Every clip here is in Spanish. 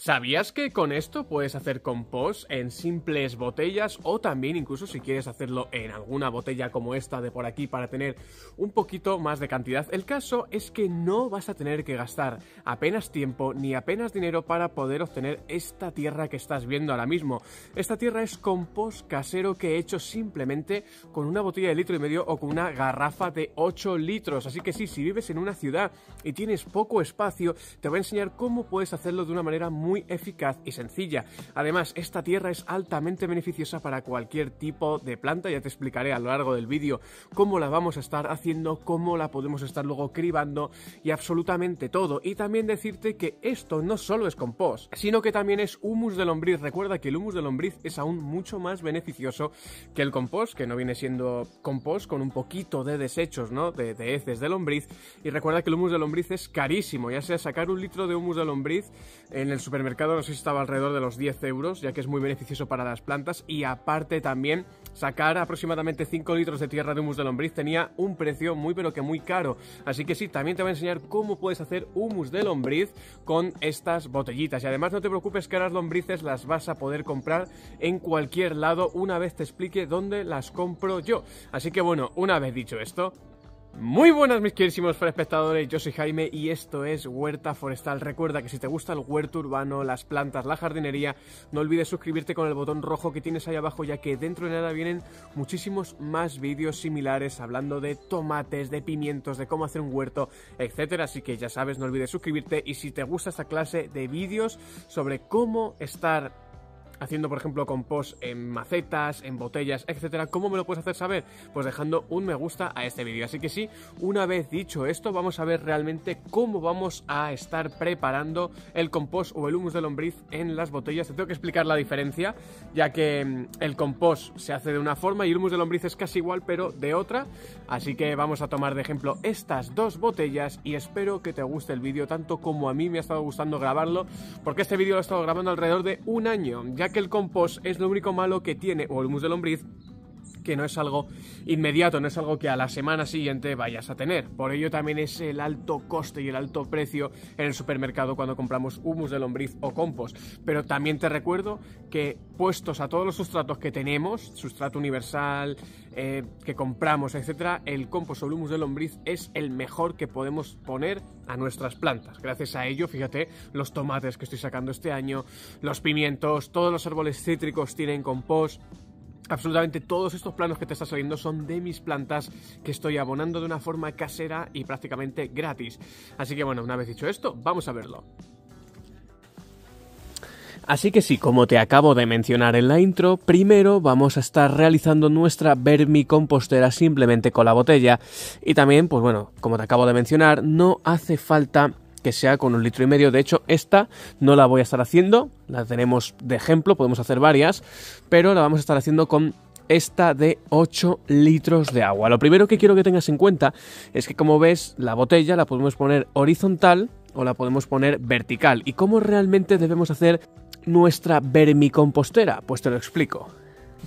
¿Sabías que con esto puedes hacer compost en simples botellas o también incluso si quieres hacerlo en alguna botella como esta de por aquí para tener un poquito más de cantidad? El caso es que no vas a tener que gastar apenas tiempo ni apenas dinero para poder obtener esta tierra que estás viendo ahora mismo. Esta tierra es compost casero que he hecho simplemente con una botella de litro y medio o con una garrafa de 8 litros. Así que sí, si vives en una ciudad y tienes poco espacio, te voy a enseñar cómo puedes hacerlo de una manera muy muy eficaz y sencilla. Además, esta tierra es altamente beneficiosa para cualquier tipo de planta, ya te explicaré a lo largo del vídeo cómo la vamos a estar haciendo, cómo la podemos estar luego cribando y absolutamente todo. Y también decirte que esto no solo es compost, sino que también es humus de lombriz. Recuerda que el humus de lombriz es aún mucho más beneficioso que el compost, que no viene siendo compost con un poquito de desechos, ¿no? De, de heces de lombriz. Y recuerda que el humus de lombriz es carísimo, ya sea sacar un litro de humus de lombriz en el supermercado mercado no estaba alrededor de los 10 euros, ya que es muy beneficioso para las plantas. Y aparte también, sacar aproximadamente 5 litros de tierra de humus de lombriz tenía un precio muy pero que muy caro. Así que sí, también te voy a enseñar cómo puedes hacer humus de lombriz con estas botellitas. Y además no te preocupes que las lombrices las vas a poder comprar en cualquier lado una vez te explique dónde las compro yo. Así que bueno, una vez dicho esto, muy buenas mis queridísimos espectadores, yo soy Jaime y esto es Huerta Forestal. Recuerda que si te gusta el huerto urbano, las plantas, la jardinería, no olvides suscribirte con el botón rojo que tienes ahí abajo ya que dentro de nada vienen muchísimos más vídeos similares hablando de tomates, de pimientos, de cómo hacer un huerto, etcétera. Así que ya sabes, no olvides suscribirte y si te gusta esta clase de vídeos sobre cómo estar haciendo, por ejemplo, compost en macetas, en botellas, etcétera. ¿Cómo me lo puedes hacer saber? Pues dejando un me gusta a este vídeo. Así que sí, una vez dicho esto, vamos a ver realmente cómo vamos a estar preparando el compost o el humus de lombriz en las botellas. Te tengo que explicar la diferencia, ya que mm, el compost se hace de una forma y el humus de lombriz es casi igual, pero de otra. Así que vamos a tomar de ejemplo estas dos botellas y espero que te guste el vídeo tanto como a mí me ha estado gustando grabarlo, porque este vídeo lo he estado grabando alrededor de un año, ya que el compost es lo único malo que tiene, o el humus de lombriz, que no es algo inmediato, no es algo que a la semana siguiente vayas a tener. Por ello también es el alto coste y el alto precio en el supermercado cuando compramos humus de lombriz o compost. Pero también te recuerdo que puestos a todos los sustratos que tenemos, sustrato universal, eh, que compramos, etcétera, el compost o el humus de lombriz es el mejor que podemos poner a nuestras plantas. Gracias a ello, fíjate, los tomates que estoy sacando este año, los pimientos, todos los árboles cítricos tienen compost. Absolutamente todos estos planos que te estás saliendo son de mis plantas que estoy abonando de una forma casera y prácticamente gratis. Así que bueno, una vez dicho esto, vamos a verlo. Así que sí, como te acabo de mencionar en la intro, primero vamos a estar realizando nuestra vermicompostera simplemente con la botella. Y también, pues bueno, como te acabo de mencionar, no hace falta que sea con un litro y medio. De hecho, esta no la voy a estar haciendo, la tenemos de ejemplo, podemos hacer varias, pero la vamos a estar haciendo con esta de 8 litros de agua. Lo primero que quiero que tengas en cuenta es que como ves la botella la podemos poner horizontal o la podemos poner vertical. ¿Y cómo realmente debemos hacer nuestra vermicompostera? Pues te lo explico.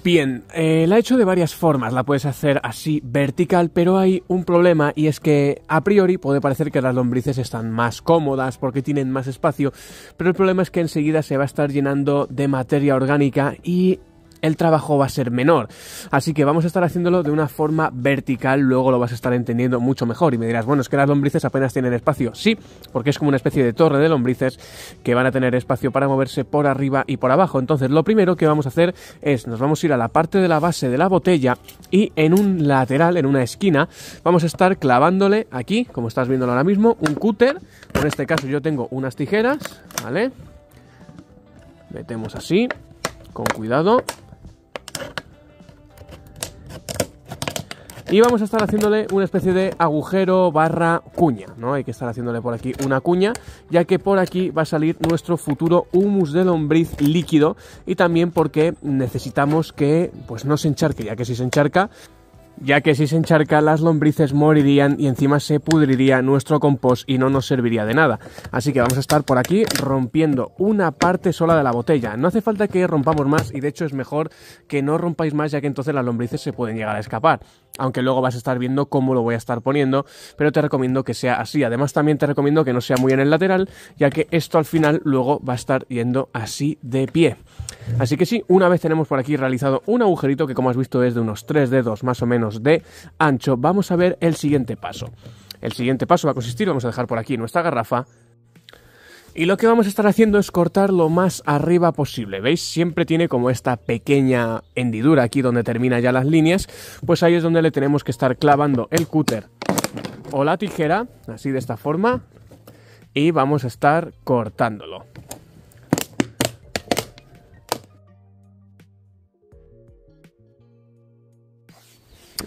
Bien, eh, la he hecho de varias formas, la puedes hacer así vertical, pero hay un problema y es que a priori puede parecer que las lombrices están más cómodas porque tienen más espacio, pero el problema es que enseguida se va a estar llenando de materia orgánica y el trabajo va a ser menor. Así que vamos a estar haciéndolo de una forma vertical, luego lo vas a estar entendiendo mucho mejor. Y me dirás, bueno, es que las lombrices apenas tienen espacio. Sí, porque es como una especie de torre de lombrices que van a tener espacio para moverse por arriba y por abajo. Entonces, lo primero que vamos a hacer es, nos vamos a ir a la parte de la base de la botella y en un lateral, en una esquina, vamos a estar clavándole aquí, como estás viendo ahora mismo, un cúter. En este caso yo tengo unas tijeras, ¿vale? Metemos así, con cuidado. Y vamos a estar haciéndole una especie de agujero barra cuña, ¿no? Hay que estar haciéndole por aquí una cuña, ya que por aquí va a salir nuestro futuro humus de lombriz líquido y también porque necesitamos que pues no se encharque, ya que si se encharca ya que si se encharca las lombrices morirían y encima se pudriría nuestro compost y no nos serviría de nada. Así que vamos a estar por aquí rompiendo una parte sola de la botella. No hace falta que rompamos más y de hecho es mejor que no rompáis más ya que entonces las lombrices se pueden llegar a escapar. Aunque luego vas a estar viendo cómo lo voy a estar poniendo, pero te recomiendo que sea así. Además también te recomiendo que no sea muy en el lateral, ya que esto al final luego va a estar yendo así de pie. Así que sí, una vez tenemos por aquí realizado un agujerito que como has visto es de unos 3 dedos más o menos de ancho, vamos a ver el siguiente paso. El siguiente paso va a consistir, vamos a dejar por aquí nuestra garrafa, y lo que vamos a estar haciendo es cortar lo más arriba posible, ¿veis? Siempre tiene como esta pequeña hendidura aquí donde termina ya las líneas, pues ahí es donde le tenemos que estar clavando el cúter o la tijera, así de esta forma, y vamos a estar cortándolo.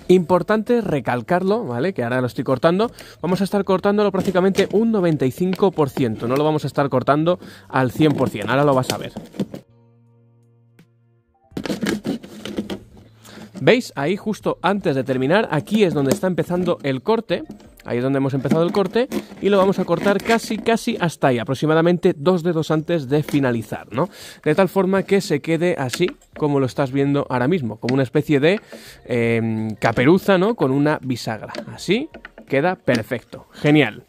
Importante recalcarlo, ¿vale? Que ahora lo estoy cortando. Vamos a estar cortándolo prácticamente un 95%. No lo vamos a estar cortando al 100%. Ahora lo vas a ver. ¿Veis? Ahí justo antes de terminar, aquí es donde está empezando el corte. Ahí es donde hemos empezado el corte y lo vamos a cortar casi, casi hasta ahí, aproximadamente dos dedos antes de finalizar, ¿no? De tal forma que se quede así como lo estás viendo ahora mismo, como una especie de em, caperuza, ¿no? Con una bisagra. Así queda perfecto. Genial.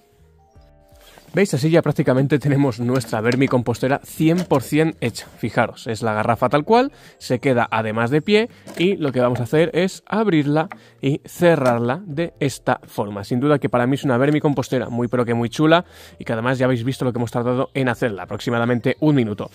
¿Veis? Así ya prácticamente tenemos nuestra vermicompostera 100% hecha. Fijaros, es la garrafa tal cual, se queda además de pie y lo que vamos a hacer es abrirla y cerrarla de esta forma. Sin duda que para mí es una vermicompostera muy pero que muy chula y que además ya habéis visto lo que hemos tardado en hacerla, aproximadamente un minuto.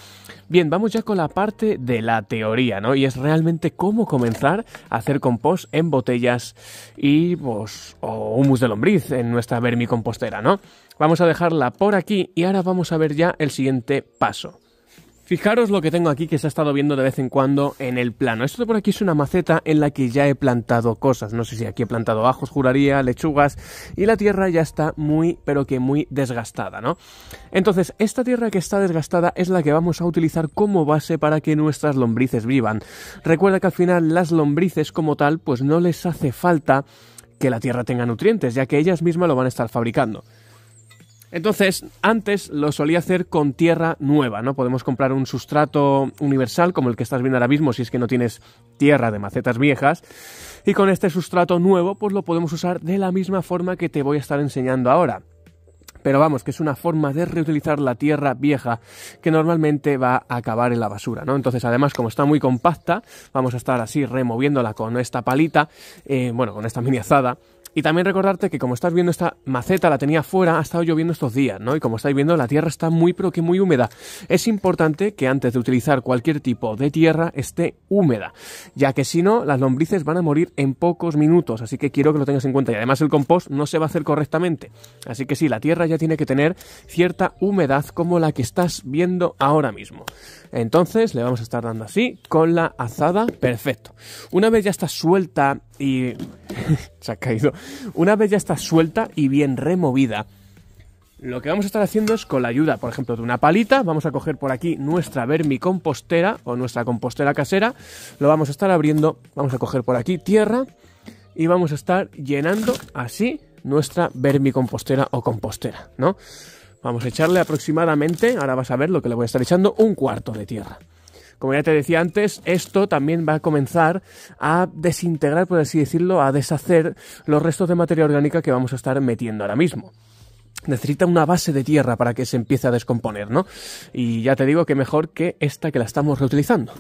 Bien, vamos ya con la parte de la teoría, ¿no? Y es realmente cómo comenzar a hacer compost en botellas y pues, o humus de lombriz en nuestra vermicompostera, ¿no? Vamos a dejarla por aquí y ahora vamos a ver ya el siguiente paso. Fijaros lo que tengo aquí que se ha estado viendo de vez en cuando en el plano. Esto de por aquí es una maceta en la que ya he plantado cosas. No sé si aquí he plantado ajos, juraría, lechugas y la tierra ya está muy, pero que muy desgastada, ¿no? Entonces, esta tierra que está desgastada es la que vamos a utilizar como base para que nuestras lombrices vivan. Recuerda que al final las lombrices como tal, pues no les hace falta que la tierra tenga nutrientes, ya que ellas mismas lo van a estar fabricando. Entonces, antes lo solía hacer con tierra nueva, ¿no? Podemos comprar un sustrato universal como el que estás viendo ahora mismo si es que no tienes tierra de macetas viejas. Y con este sustrato nuevo, pues lo podemos usar de la misma forma que te voy a estar enseñando ahora. Pero vamos, que es una forma de reutilizar la tierra vieja que normalmente va a acabar en la basura, ¿no? Entonces, además, como está muy compacta, vamos a estar así removiéndola con esta palita, eh, bueno, con esta mini azada, y también recordarte que como estás viendo esta maceta, la tenía fuera, ha estado lloviendo estos días, ¿no? Y como estáis viendo, la tierra está muy pero que muy húmeda. Es importante que antes de utilizar cualquier tipo de tierra esté húmeda, ya que si no, las lombrices van a morir en pocos minutos, así que quiero que lo tengas en cuenta. Y además el compost no se va a hacer correctamente. Así que sí, la tierra ya tiene que tener cierta humedad como la que estás viendo ahora mismo. Entonces le vamos a estar dando así, con la azada, perfecto. Una vez ya está suelta y se ha caído. Una vez ya está suelta y bien removida, lo que vamos a estar haciendo es con la ayuda, por ejemplo, de una palita, vamos a coger por aquí nuestra vermicompostera o nuestra compostera casera, lo vamos a estar abriendo, vamos a coger por aquí tierra y vamos a estar llenando así nuestra vermicompostera o compostera, ¿no? Vamos a echarle aproximadamente, ahora vas a ver lo que le voy a estar echando, un cuarto de tierra. Como ya te decía antes, esto también va a comenzar a desintegrar, por así decirlo, a deshacer los restos de materia orgánica que vamos a estar metiendo ahora mismo necesita una base de tierra para que se empiece a descomponer, ¿no? Y ya te digo que mejor que esta que la estamos reutilizando.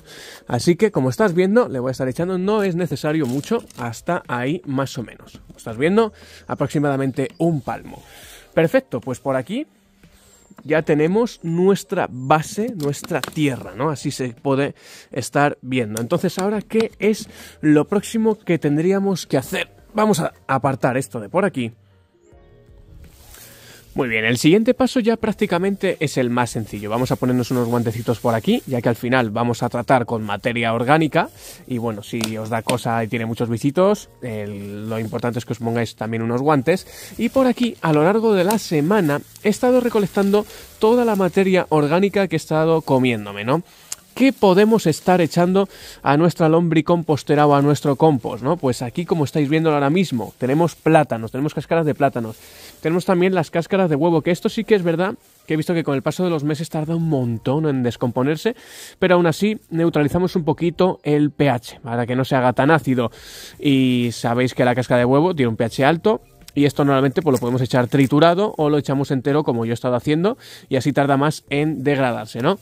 Así que, como estás viendo, le voy a estar echando, no es necesario mucho, hasta ahí más o menos. estás viendo, aproximadamente un palmo. Perfecto, pues por aquí ya tenemos nuestra base, nuestra tierra, ¿no? Así se puede estar viendo. Entonces, ahora, ¿qué es lo próximo que tendríamos que hacer? Vamos a apartar esto de por aquí muy bien, el siguiente paso ya prácticamente es el más sencillo. Vamos a ponernos unos guantecitos por aquí, ya que al final vamos a tratar con materia orgánica. Y bueno, si os da cosa y tiene muchos visitos, lo importante es que os pongáis también unos guantes. Y por aquí, a lo largo de la semana, he estado recolectando toda la materia orgánica que he estado comiéndome, ¿no? ¿Qué podemos estar echando a nuestra lombricompostera o a nuestro compost? ¿no? Pues aquí, como estáis viendo ahora mismo, tenemos plátanos, tenemos cáscaras de plátanos, tenemos también las cáscaras de huevo, que esto sí que es verdad que he visto que con el paso de los meses tarda un montón en descomponerse, pero aún así neutralizamos un poquito el pH para que no se haga tan ácido. Y sabéis que la cáscara de huevo tiene un pH alto, y esto normalmente pues, lo podemos echar triturado o lo echamos entero como yo he estado haciendo y así tarda más en degradarse, ¿no?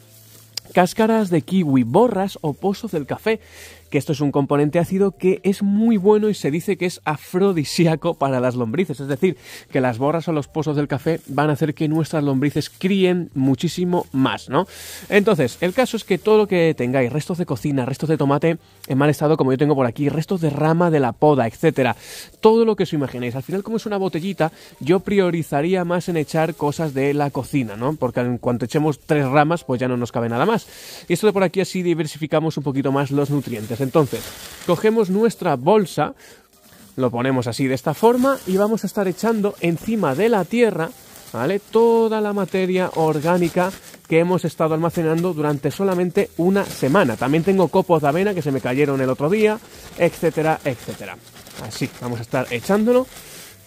cáscaras de kiwi, borras o pozos del café que esto es un componente ácido que es muy bueno y se dice que es afrodisíaco para las lombrices, es decir, que las borras o los pozos del café van a hacer que nuestras lombrices críen muchísimo más, ¿no? Entonces, el caso es que todo lo que tengáis, restos de cocina, restos de tomate en mal estado como yo tengo por aquí, restos de rama de la poda, etcétera, todo lo que os imaginéis, al final como es una botellita, yo priorizaría más en echar cosas de la cocina, ¿no? Porque en cuanto echemos tres ramas, pues ya no nos cabe nada más. Y esto de por aquí así diversificamos un poquito más los nutrientes. Pues entonces, cogemos nuestra bolsa, lo ponemos así de esta forma y vamos a estar echando encima de la tierra, ¿vale? Toda la materia orgánica que hemos estado almacenando durante solamente una semana. También tengo copos de avena que se me cayeron el otro día, etcétera, etcétera. Así, vamos a estar echándolo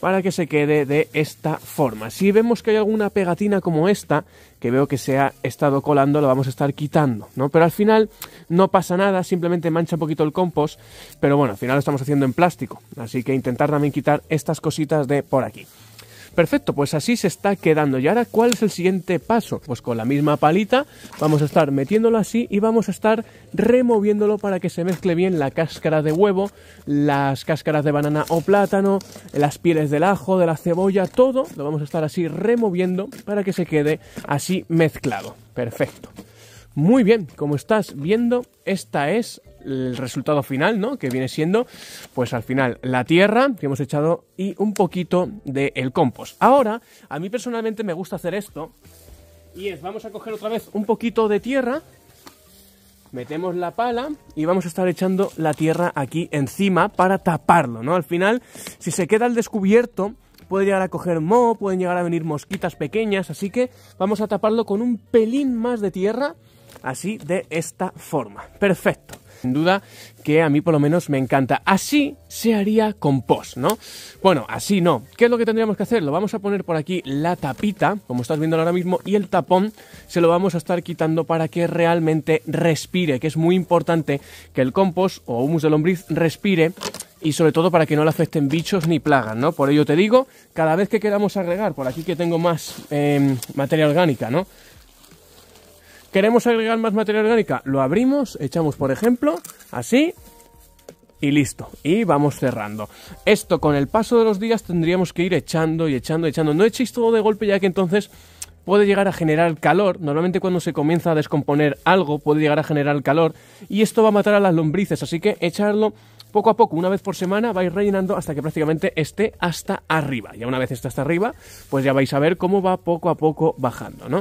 para que se quede de esta forma. Si vemos que hay alguna pegatina como esta, que veo que se ha estado colando, lo vamos a estar quitando, ¿no? Pero al final no pasa nada, simplemente mancha un poquito el compost, pero bueno, al final lo estamos haciendo en plástico, así que intentar también quitar estas cositas de por aquí. Perfecto, pues así se está quedando. ¿Y ahora cuál es el siguiente paso? Pues con la misma palita vamos a estar metiéndolo así y vamos a estar removiéndolo para que se mezcle bien la cáscara de huevo, las cáscaras de banana o plátano, las pieles del ajo, de la cebolla, todo lo vamos a estar así removiendo para que se quede así mezclado. Perfecto. Muy bien, como estás viendo, esta es el resultado final, ¿no? Que viene siendo, pues al final, la tierra que hemos echado y un poquito del compost. Ahora, a mí personalmente me gusta hacer esto. Y es, vamos a coger otra vez un poquito de tierra, metemos la pala y vamos a estar echando la tierra aquí encima para taparlo, ¿no? Al final, si se queda al descubierto, puede llegar a coger moho, pueden llegar a venir mosquitas pequeñas, así que vamos a taparlo con un pelín más de tierra, así de esta forma. Perfecto. Sin duda que a mí por lo menos me encanta. Así se haría compost, ¿no? Bueno, así no. ¿Qué es lo que tendríamos que hacer? Lo vamos a poner por aquí la tapita, como estás viendo ahora mismo, y el tapón se lo vamos a estar quitando para que realmente respire, que es muy importante que el compost o humus de lombriz respire y sobre todo para que no le afecten bichos ni plagas, ¿no? Por ello te digo, cada vez que queramos agregar, por aquí que tengo más eh, materia orgánica, ¿no? ¿Queremos agregar más materia orgánica? Lo abrimos, echamos por ejemplo, así, y listo. Y vamos cerrando. Esto con el paso de los días tendríamos que ir echando y echando y echando. No echéis todo de golpe ya que entonces puede llegar a generar calor. Normalmente cuando se comienza a descomponer algo puede llegar a generar calor y esto va a matar a las lombrices. Así que echarlo poco a poco, una vez por semana, vais rellenando hasta que prácticamente esté hasta arriba. Ya una vez esté hasta arriba, pues ya vais a ver cómo va poco a poco bajando, ¿no?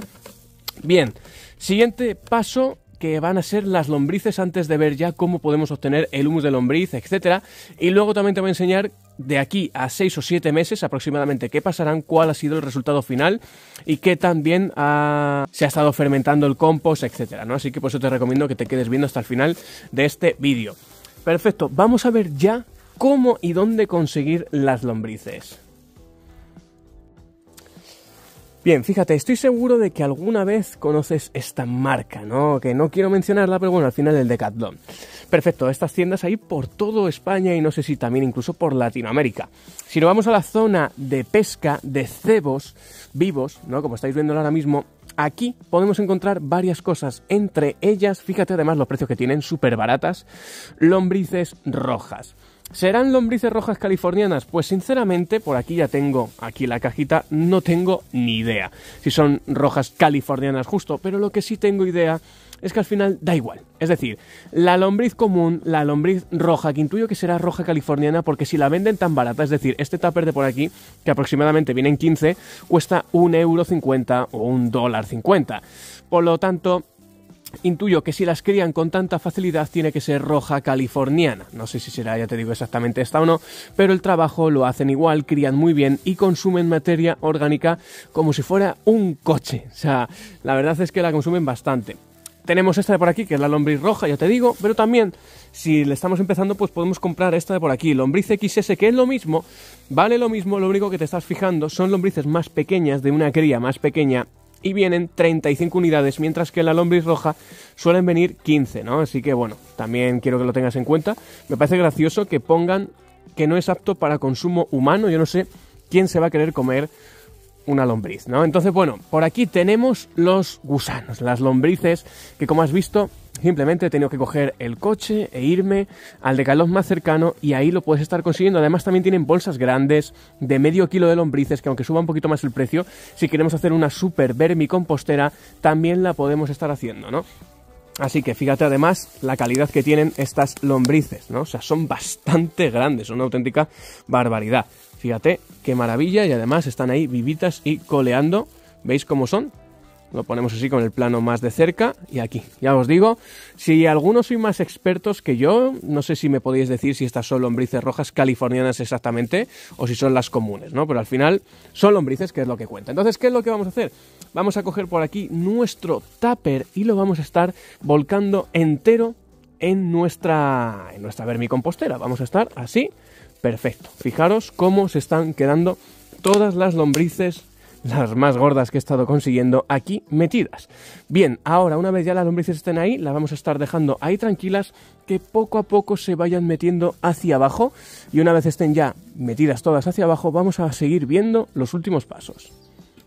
Bien, Siguiente paso que van a ser las lombrices antes de ver ya cómo podemos obtener el humus de lombriz, etcétera. Y luego también te voy a enseñar de aquí a 6 o 7 meses aproximadamente qué pasarán, cuál ha sido el resultado final y qué también ah, se ha estado fermentando el compost, etc. ¿no? Así que por eso te recomiendo que te quedes viendo hasta el final de este vídeo. Perfecto, vamos a ver ya cómo y dónde conseguir las lombrices. Bien, fíjate, estoy seguro de que alguna vez conoces esta marca, ¿no? Que no quiero mencionarla, pero bueno, al final el Decathlon. Perfecto, estas tiendas hay por todo España y no sé si también incluso por Latinoamérica. Si nos vamos a la zona de pesca de cebos vivos, ¿no? Como estáis viendo ahora mismo, aquí podemos encontrar varias cosas, entre ellas, fíjate además los precios que tienen, súper baratas, lombrices rojas. ¿Serán lombrices rojas californianas? Pues sinceramente, por aquí ya tengo, aquí la cajita, no tengo ni idea si son rojas californianas justo, pero lo que sí tengo idea es que al final da igual. Es decir, la lombriz común, la lombriz roja, que intuyo que será roja californiana, porque si la venden tan barata, es decir, este tupper de por aquí, que aproximadamente viene en 15, cuesta un o un dólar Por lo tanto, Intuyo que si las crían con tanta facilidad tiene que ser roja californiana. No sé si será, ya te digo exactamente esta o no, pero el trabajo lo hacen igual, crían muy bien y consumen materia orgánica como si fuera un coche. O sea, la verdad es que la consumen bastante. Tenemos esta de por aquí, que es la lombriz roja, ya te digo, pero también si le estamos empezando, pues podemos comprar esta de por aquí, lombriz XS, que es lo mismo, vale lo mismo, lo único que te estás fijando son lombrices más pequeñas, de una cría más pequeña, y vienen 35 unidades, mientras que en la lombriz roja suelen venir 15, ¿no? Así que bueno, también quiero que lo tengas en cuenta. Me parece gracioso que pongan que no es apto para consumo humano, yo no sé quién se va a querer comer una lombriz, ¿no? Entonces, bueno, por aquí tenemos los gusanos, las lombrices, que como has visto Simplemente he tenido que coger el coche e irme al decalón más cercano y ahí lo puedes estar consiguiendo. Además también tienen bolsas grandes de medio kilo de lombrices que aunque suba un poquito más el precio, si queremos hacer una super vermicompostera también la podemos estar haciendo, ¿no? Así que fíjate además la calidad que tienen estas lombrices, ¿no? O sea, son bastante grandes, son una auténtica barbaridad. Fíjate qué maravilla y además están ahí vivitas y coleando. ¿Veis cómo son? Lo ponemos así con el plano más de cerca y aquí. Ya os digo, si algunos sois más expertos que yo, no sé si me podéis decir si estas son lombrices rojas californianas exactamente o si son las comunes, ¿no? Pero al final son lombrices que es lo que cuenta. Entonces, ¿qué es lo que vamos a hacer? Vamos a coger por aquí nuestro tupper y lo vamos a estar volcando entero en nuestra, en nuestra vermicompostera. Vamos a estar así, perfecto. Fijaros cómo se están quedando todas las lombrices las más gordas que he estado consiguiendo aquí metidas. Bien, ahora una vez ya las lombrices estén ahí, las vamos a estar dejando ahí tranquilas que poco a poco se vayan metiendo hacia abajo y una vez estén ya metidas todas hacia abajo vamos a seguir viendo los últimos pasos.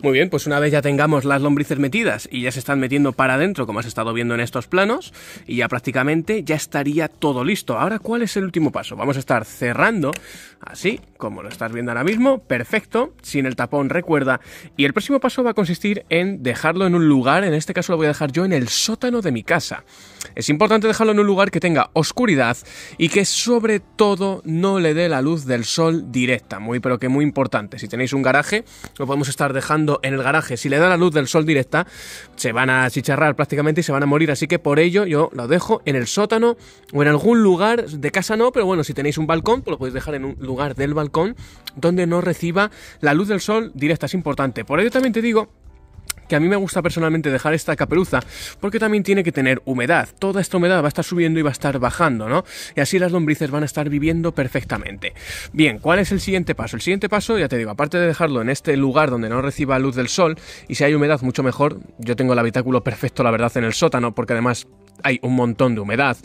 Muy bien, pues una vez ya tengamos las lombrices metidas y ya se están metiendo para adentro, como has estado viendo en estos planos, y ya prácticamente ya estaría todo listo. Ahora, ¿cuál es el último paso? Vamos a estar cerrando, así como lo estás viendo ahora mismo, perfecto, sin el tapón, recuerda. Y el próximo paso va a consistir en dejarlo en un lugar, en este caso lo voy a dejar yo en el sótano de mi casa. Es importante dejarlo en un lugar que tenga oscuridad y que sobre todo no le dé la luz del sol directa, muy pero que muy importante. Si tenéis un garaje, lo podemos estar dejando en el garaje, si le da la luz del sol directa, se van a chicharrar prácticamente y se van a morir. Así que por ello yo lo dejo en el sótano o en algún lugar, de casa no, pero bueno, si tenéis un balcón, pues lo podéis dejar en un lugar del balcón donde no reciba la luz del sol directa. Es importante. Por ello también te digo a mí me gusta personalmente dejar esta caperuza porque también tiene que tener humedad. Toda esta humedad va a estar subiendo y va a estar bajando, ¿no? Y así las lombrices van a estar viviendo perfectamente. Bien, ¿cuál es el siguiente paso? El siguiente paso, ya te digo, aparte de dejarlo en este lugar donde no reciba luz del sol y si hay humedad mucho mejor, yo tengo el habitáculo perfecto, la verdad, en el sótano porque además hay un montón de humedad.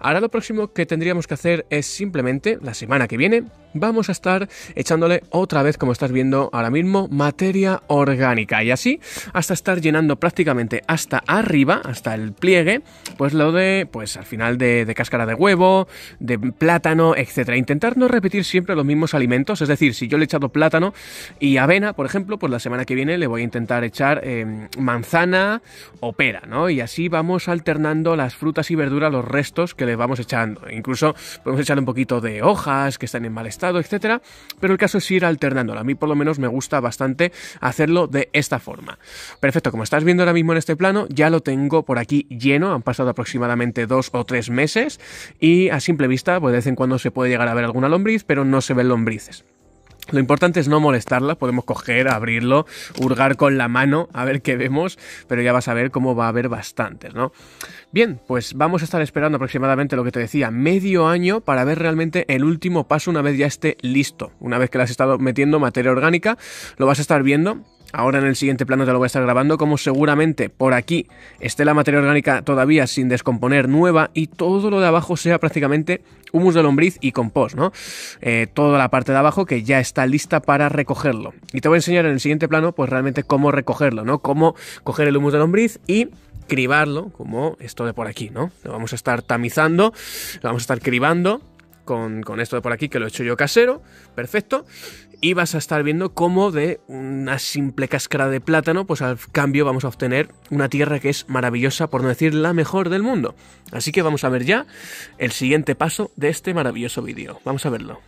Ahora lo próximo que tendríamos que hacer es simplemente, la semana que viene, vamos a estar echándole otra vez, como estás viendo ahora mismo, materia orgánica. Y así, hasta estar llenando prácticamente hasta arriba, hasta el pliegue, pues lo de, pues al final de, cáscara de huevo, de plátano, etcétera. Intentar no repetir siempre los mismos alimentos, es decir, si yo le he echado plátano y avena, por ejemplo, pues la semana que viene le voy a intentar echar eh, manzana o pera, ¿no? Y así vamos alternando las frutas y verduras, los restos que le vamos echando. Incluso podemos echar un poquito de hojas que están en mal estado, etcétera. Pero el caso es ir alternándola. A mí por lo menos me gusta bastante hacerlo de esta forma. Perfecto, como estás viendo ahora mismo en este plano, ya lo tengo por aquí lleno. Han pasado aproximadamente dos o tres meses y a simple vista, pues de vez en cuando se puede llegar a ver alguna lombriz, pero no se ven lombrices. Lo importante es no molestarla, podemos coger, abrirlo, hurgar con la mano, a ver qué vemos, pero ya vas a ver cómo va a haber bastantes, ¿no? Bien, pues vamos a estar esperando aproximadamente lo que te decía, medio año para ver realmente el último paso una vez ya esté listo. Una vez que le has estado metiendo materia orgánica, lo vas a estar viendo Ahora en el siguiente plano te lo voy a estar grabando, como seguramente por aquí esté la materia orgánica todavía sin descomponer nueva y todo lo de abajo sea prácticamente humus de lombriz y compost, ¿no? Eh, toda la parte de abajo que ya está lista para recogerlo. Y te voy a enseñar en el siguiente plano, pues realmente cómo recogerlo, ¿no? Cómo coger el humus de lombriz y cribarlo, como esto de por aquí, ¿no? Lo vamos a estar tamizando, lo vamos a estar cribando con, esto de por aquí que lo he hecho yo casero, perfecto, y vas a estar viendo cómo de una simple cáscara de plátano, pues al cambio vamos a obtener una tierra que es maravillosa, por no decir la mejor del mundo. Así que vamos a ver ya el siguiente paso de este maravilloso vídeo. Vamos a verlo.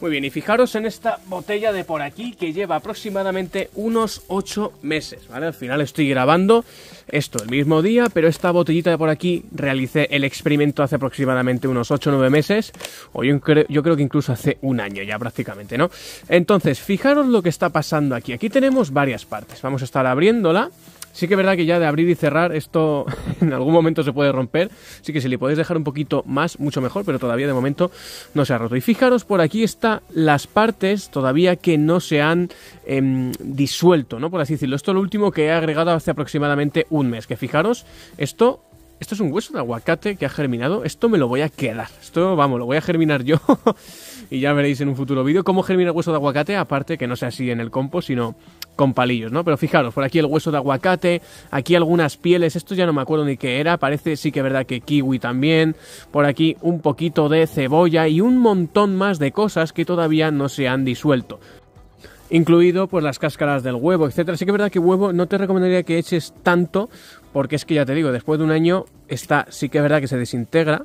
Muy bien, y fijaros en esta botella de por aquí que lleva aproximadamente unos 8 meses, ¿vale? Al final estoy grabando esto el mismo día, pero esta botellita de por aquí realicé el experimento hace aproximadamente unos 8 o 9 meses, o yo, creo, que incluso hace un año ya prácticamente, ¿no? Entonces, fijaros lo que está pasando aquí. Aquí tenemos varias partes. Vamos a estar abriéndola Sí que es verdad que ya de abrir y cerrar esto en algún momento se puede romper, así que si le podéis dejar un poquito más, mucho mejor, pero todavía de momento no se ha roto. Y fijaros, por aquí están las partes todavía que no se han em, disuelto, ¿no? Por así decirlo. Esto es lo último que he agregado hace aproximadamente un mes, que fijaros, esto esto es un hueso de aguacate que ha germinado. Esto me lo voy a quedar. Esto, vamos, lo voy a germinar yo. y ya veréis en un futuro vídeo cómo germina el hueso de aguacate. Aparte que no sea así en el compo, sino con palillos, ¿no? Pero fijaros, por aquí el hueso de aguacate, aquí algunas pieles, esto ya no me acuerdo ni qué era, parece sí que es verdad que kiwi también, por aquí un poquito de cebolla y un montón más de cosas que todavía no se han disuelto incluido pues las cáscaras del huevo, etcétera. Sí que es verdad que huevo no te recomendaría que eches tanto, porque es que ya te digo, después de un año está, sí que es verdad que se desintegra,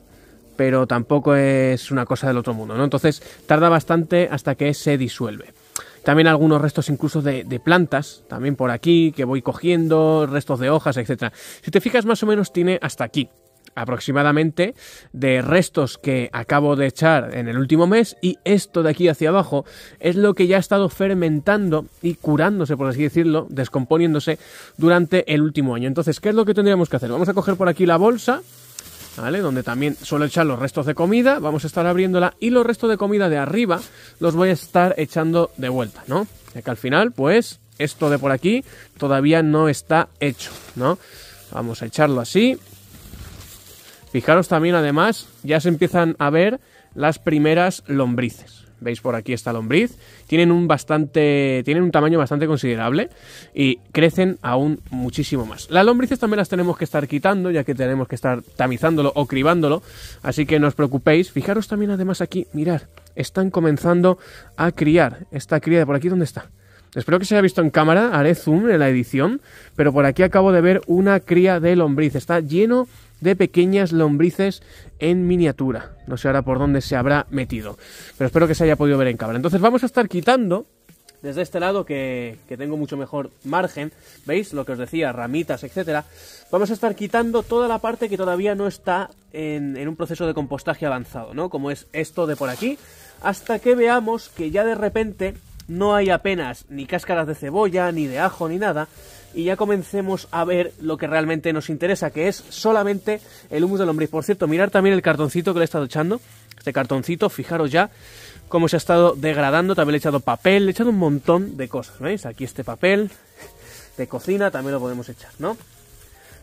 pero tampoco es una cosa del otro mundo, ¿no? Entonces tarda bastante hasta que se disuelve. También algunos restos incluso de, plantas, también por aquí, que voy cogiendo, restos de hojas, etc. Si te fijas, más o menos tiene hasta aquí aproximadamente de restos que acabo de echar en el último mes y esto de aquí hacia abajo es lo que ya ha estado fermentando y curándose, por así decirlo, descomponiéndose durante el último año. Entonces, ¿qué es lo que tendríamos que hacer? Vamos a coger por aquí la bolsa, donde también suelo echar los restos de comida, vamos a estar abriéndola y los restos de comida de arriba los voy a estar echando de vuelta, ¿no? Ya que al final, pues, esto de por aquí todavía no está hecho, ¿no? Vamos a echarlo así. Fijaros también, además, ya se empiezan a ver las primeras lombrices, veis por aquí esta lombriz, tienen un bastante, tienen un tamaño bastante considerable y crecen aún muchísimo más. Las lombrices también las tenemos que estar quitando, ya que tenemos que estar tamizándolo o cribándolo, así que no os preocupéis. Fijaros también además aquí, mirad, están comenzando a criar. Esta cría de por aquí, ¿dónde está? Espero que se haya visto en cámara, haré zoom en la edición, pero por aquí acabo de ver una cría de lombriz. Está lleno de pequeñas lombrices en miniatura. No sé ahora por dónde se habrá metido, pero espero que se haya podido ver en cámara. Entonces vamos a estar quitando desde este lado que, tengo mucho mejor margen, ¿veis? Lo que os decía, ramitas, etcétera. Vamos a estar quitando toda la parte que todavía no está en, en un proceso de compostaje avanzado, ¿no? Como es esto de por aquí, hasta que veamos que ya de repente no hay apenas ni cáscaras de cebolla, ni de ajo, ni nada. Y ya comencemos a ver lo que realmente nos interesa, que es solamente el humus hombre. lombriz. Por cierto, mirar también el cartoncito que le he estado echando. Este cartoncito, fijaros ya cómo se ha estado degradando. También le he echado papel, le he echado un montón de cosas. ¿Veis? Aquí este papel de cocina también lo podemos echar, ¿no?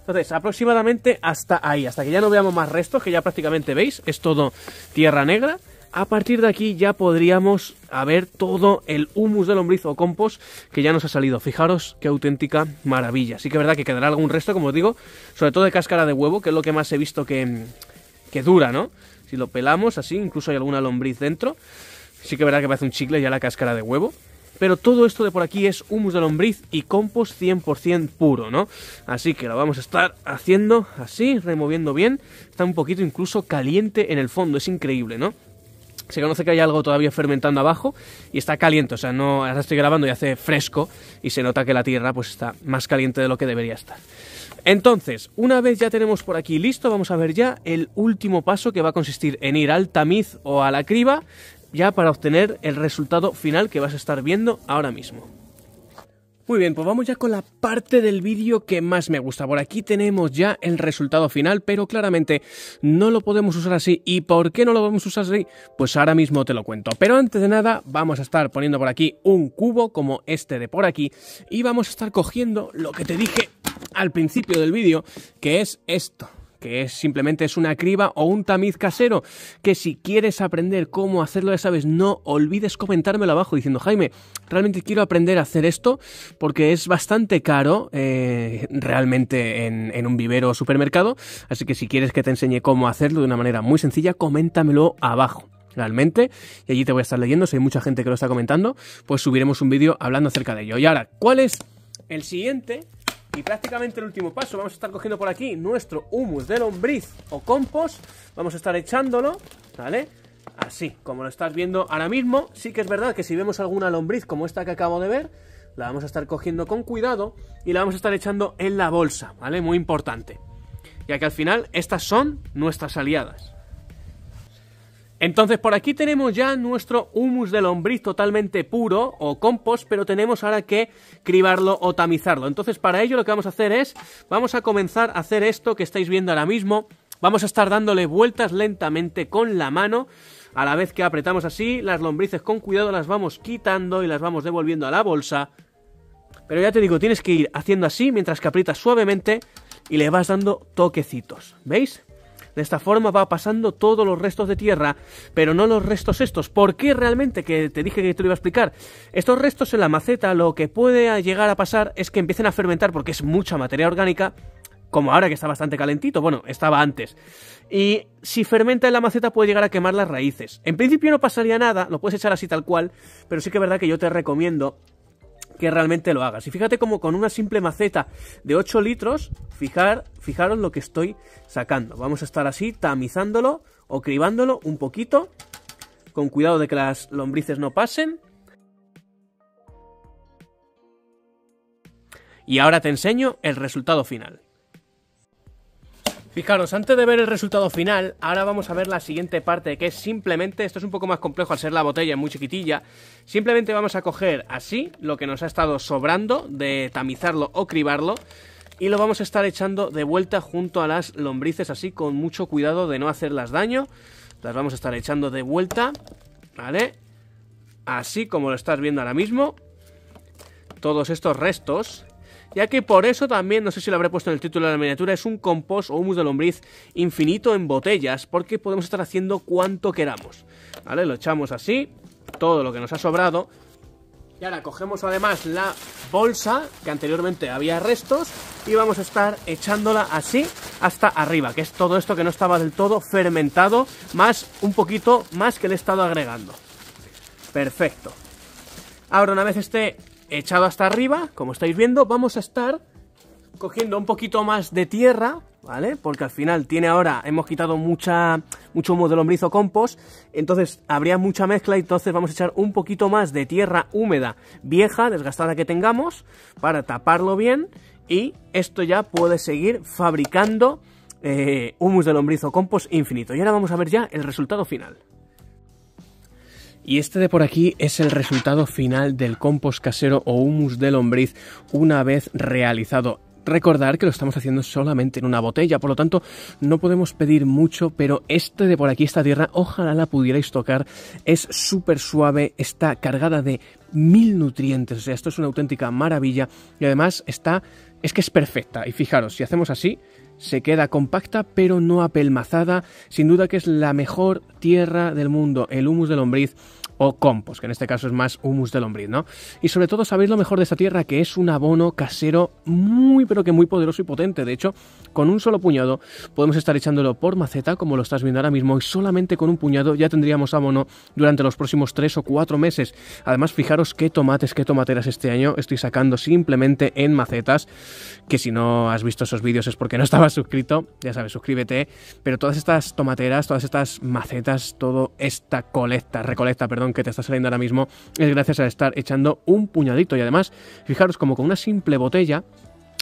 Entonces, aproximadamente hasta ahí, hasta que ya no veamos más restos, que ya prácticamente veis, es todo tierra negra. A partir de aquí ya podríamos haber todo el humus de lombriz o compost que ya nos ha salido. Fijaros qué auténtica maravilla. Sí que es verdad que quedará algún resto, como os digo, sobre todo de cáscara de huevo, que es lo que más he visto que, dura, ¿no? Si lo pelamos así, incluso hay alguna lombriz dentro. Sí que es verdad que parece un chicle ya la cáscara de huevo. Pero todo esto de por aquí es humus de lombriz y compost 100% puro, ¿no? Así que lo vamos a estar haciendo así, removiendo bien. Está un poquito incluso caliente en el fondo, es increíble, ¿no? Se conoce que hay algo todavía fermentando abajo y está caliente, o sea, no, ahora estoy grabando y hace fresco y se nota que la tierra pues está más caliente de lo que debería estar. Entonces, una vez ya tenemos por aquí listo, vamos a ver ya el último paso que va a consistir en ir al tamiz o a la criba ya para obtener el resultado final que vas a estar viendo ahora mismo. Muy bien, pues vamos ya con la parte del vídeo que más me gusta. Por aquí tenemos ya el resultado final, pero claramente no lo podemos usar así. ¿Y por qué no lo vamos a usar así? Pues ahora mismo te lo cuento. Pero antes de nada, vamos a estar poniendo por aquí un cubo como este de por aquí y vamos a estar cogiendo lo que te dije al principio del vídeo, que es esto que es simplemente es una criba o un tamiz casero, que si quieres aprender cómo hacerlo, ya sabes, no olvides comentármelo abajo diciendo, Jaime, realmente quiero aprender a hacer esto porque es bastante caro eh, realmente en, en un vivero o supermercado, así que si quieres que te enseñe cómo hacerlo de una manera muy sencilla, coméntamelo abajo realmente, y allí te voy a estar leyendo, si hay mucha gente que lo está comentando, pues subiremos un vídeo hablando acerca de ello. Y ahora, ¿cuál es el siguiente? Y prácticamente el último paso, vamos a estar cogiendo por aquí nuestro humus de lombriz o compost. Vamos a estar echándolo, ¿vale? Así, como lo estás viendo ahora mismo. Sí que es verdad que si vemos alguna lombriz como esta que acabo de ver, la vamos a estar cogiendo con cuidado y la vamos a estar echando en la bolsa, ¿vale? Muy importante. Ya que al final estas son nuestras aliadas. Entonces por aquí tenemos ya nuestro humus de lombriz totalmente puro o compost, pero tenemos ahora que cribarlo o tamizarlo. Entonces para ello lo que vamos a hacer es, vamos a comenzar a hacer esto que estáis viendo ahora mismo. Vamos a estar dándole vueltas lentamente con la mano. A la vez que apretamos así, las lombrices con cuidado las vamos quitando y las vamos devolviendo a la bolsa. Pero ya te digo, tienes que ir haciendo así mientras que aprietas suavemente y le vas dando toquecitos. ¿Veis? De esta forma va pasando todos los restos de tierra, pero no los restos estos. ¿Por qué realmente? Que te dije que te lo iba a explicar. Estos restos en la maceta lo que puede llegar a pasar es que empiecen a fermentar porque es mucha materia orgánica como ahora que está bastante calentito, bueno, estaba antes. Y si fermenta en la maceta puede llegar a quemar las raíces. En principio no pasaría nada, lo puedes echar así tal cual, pero sí que es verdad que yo te recomiendo que realmente lo hagas. Y fíjate como con una simple maceta de 8 litros, fijar, fijaros lo que estoy sacando. Vamos a estar así tamizándolo o cribándolo un poquito, con cuidado de que las lombrices no pasen. Y ahora te enseño el resultado final. Fijaros, antes de ver el resultado final, ahora vamos a ver la siguiente parte, que es simplemente, esto es un poco más complejo al ser la botella muy chiquitilla, simplemente vamos a coger así lo que nos ha estado sobrando de tamizarlo o cribarlo, y lo vamos a estar echando de vuelta junto a las lombrices, así con mucho cuidado de no hacerlas daño, las vamos a estar echando de vuelta, ¿vale? Así como lo estás viendo ahora mismo, todos estos restos ya que por eso también, no sé si lo habré puesto en el título de la miniatura, es un compost o humus de lombriz infinito en botellas, porque podemos estar haciendo cuanto queramos. ¿Vale? Lo echamos así, todo lo que nos ha sobrado. Y ahora cogemos además la bolsa, que anteriormente había restos, y vamos a estar echándola así hasta arriba, que es todo esto que no estaba del todo fermentado, más un poquito más que le he estado agregando. Perfecto. Ahora, una vez esté echado hasta arriba, como estáis viendo, vamos a estar cogiendo un poquito más de tierra, ¿vale? Porque al final tiene ahora, hemos quitado mucha, mucho humus de lombriz compost, entonces habría mucha mezcla, entonces vamos a echar un poquito más de tierra húmeda, vieja, desgastada que tengamos, para taparlo bien, y esto ya puede seguir fabricando eh, humus de lombriz compost infinito. Y ahora vamos a ver ya el resultado final. Y este de por aquí es el resultado final del compost casero o humus de lombriz una vez realizado. Recordar que lo estamos haciendo solamente en una botella, por lo tanto no podemos pedir mucho, pero este de por aquí, esta tierra, ojalá la pudierais tocar, es súper suave, está cargada de mil nutrientes, o sea, esto es una auténtica maravilla y además está, es que es perfecta, y fijaros, si hacemos así, se queda compacta pero no apelmazada, sin duda que es la mejor tierra del mundo, el humus de lombriz o compost, que en este caso es más humus de lombriz, ¿no? Y sobre todo sabéis lo mejor de esta tierra, que es un abono casero muy, pero que muy poderoso y potente. De hecho, con un solo puñado podemos estar echándolo por maceta, como lo estás viendo ahora mismo, y solamente con un puñado ya tendríamos abono durante los próximos tres o cuatro meses. Además, fijaros qué tomates, qué tomateras este año estoy sacando simplemente en macetas, que si no has visto esos vídeos es porque no estabas suscrito, ya sabes, suscríbete, pero todas estas tomateras, todas estas macetas, todo esta colecta, recolecta, perdón, que te está saliendo ahora mismo es gracias a estar echando un puñadito. Y además, fijaros, como con una simple botella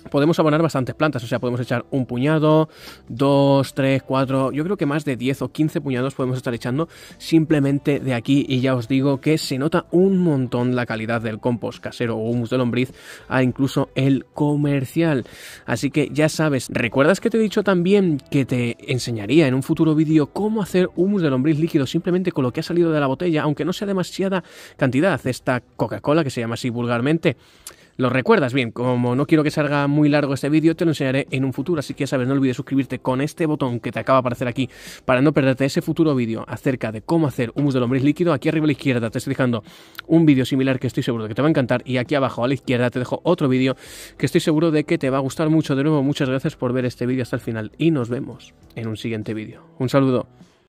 podemos abonar bastantes plantas, o sea, podemos echar un puñado, dos, tres, cuatro, yo creo que más de 10 o 15 puñados podemos estar echando simplemente de aquí y ya os digo que se nota un montón la calidad del compost casero o humus de lombriz a incluso el comercial. Así que ya sabes, ¿recuerdas que te he dicho también que te enseñaría en un futuro vídeo cómo hacer humus de lombriz líquido simplemente con lo que ha salido de la botella, aunque no sea demasiada cantidad, esta Coca-Cola que se llama así vulgarmente? Lo recuerdas bien, como no quiero que salga muy largo este vídeo, te lo enseñaré en un futuro, así que ya sabes, no olvides suscribirte con este botón que te acaba de aparecer aquí para no perderte ese futuro vídeo acerca de cómo hacer humus de lombriz líquido. Aquí arriba a la izquierda te estoy dejando un vídeo similar que estoy seguro de que te va a encantar y aquí abajo a la izquierda te dejo otro vídeo que estoy seguro de que te va a gustar mucho. De nuevo, muchas gracias por ver este vídeo hasta el final y nos vemos en un siguiente vídeo. Un saludo.